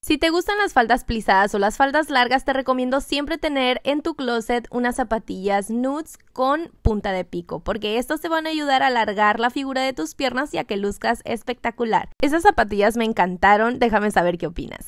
Si te gustan las faldas plisadas o las faldas largas, te recomiendo siempre tener en tu closet unas zapatillas nudes con punta de pico, porque estos te van a ayudar a alargar la figura de tus piernas y a que luzcas espectacular. Esas zapatillas me encantaron, déjame saber qué opinas.